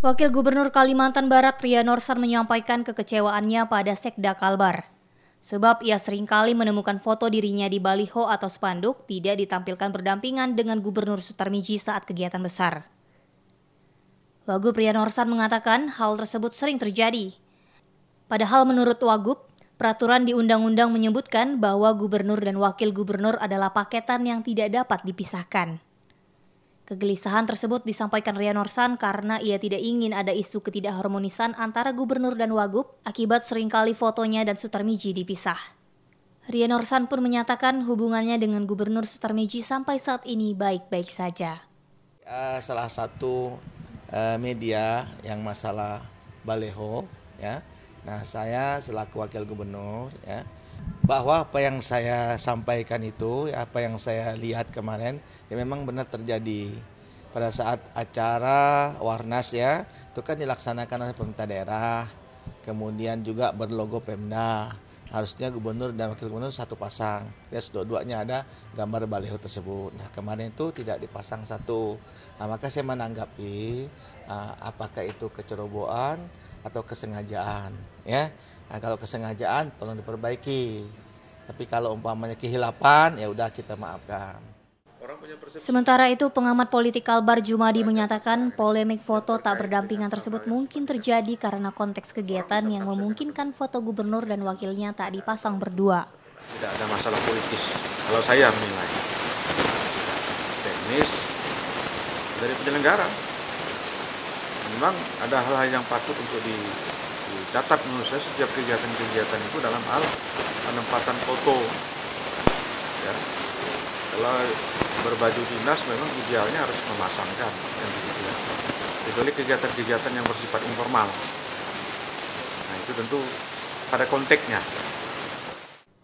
Wakil Gubernur Kalimantan Barat Ria Norsan menyampaikan kekecewaannya pada Sekda Kalbar. Sebab ia seringkali menemukan foto dirinya di baliho atau spanduk tidak ditampilkan berdampingan dengan Gubernur Sutarmiji saat kegiatan besar. Wagub Ria Norsan mengatakan hal tersebut sering terjadi. Padahal menurut Wagub, peraturan di undang-undang menyebutkan bahwa gubernur dan wakil gubernur adalah paketan yang tidak dapat dipisahkan. Kegelisahan tersebut disampaikan Rian Orsan karena ia tidak ingin ada isu ketidakharmonisan antara gubernur dan wagub akibat seringkali fotonya dan Sutarmiji dipisah. Rian Orsan pun menyatakan hubungannya dengan gubernur Sutarmiji sampai saat ini baik-baik saja. Ya, salah satu eh, media yang masalah baleho ya Nah, saya selaku wakil gubernur ya bahwa apa yang saya sampaikan itu, apa yang saya lihat kemarin ya memang benar terjadi pada saat acara Warnas ya, itu kan dilaksanakan oleh pemerintah daerah, kemudian juga berlogo Pemda. Harusnya gubernur dan wakil gubernur satu pasang. Ya dua-duanya ada gambar baliho tersebut. Nah, kemarin itu tidak dipasang satu. Nah, maka saya menanggapi ah, apakah itu kecerobohan atau kesengajaan ya nah, kalau kesengajaan tolong diperbaiki tapi kalau umpamanya kehilapan ya udah kita maafkan Sementara itu, pengamat politik Kalbar Jumadi menyatakan polemik foto tak berdampingan tersebut mungkin terjadi karena konteks kegiatan yang memungkinkan foto gubernur dan wakilnya tak dipasang berdua. Tidak ada masalah politis, kalau saya menilai teknis dari penyelenggara memang ada hal-hal yang patut untuk dicatat menurut saya setiap kegiatan-kegiatan itu dalam hal penempatan foto ya kalau berbaju dinas memang idealnya harus memasangkan yang demikian gitu ya. kecuali kegiatan-kegiatan yang bersifat informal nah itu tentu pada konteksnya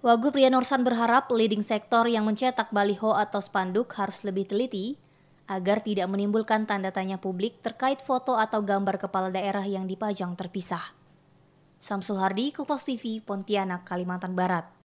Wagub Rianorsan Norsan berharap leading sektor yang mencetak baliho atau spanduk harus lebih teliti agar tidak menimbulkan tanda tanya publik terkait foto atau gambar kepala daerah yang dipajang terpisah. Samsul Hardi, Kupas TV, Pontianak, Kalimantan Barat.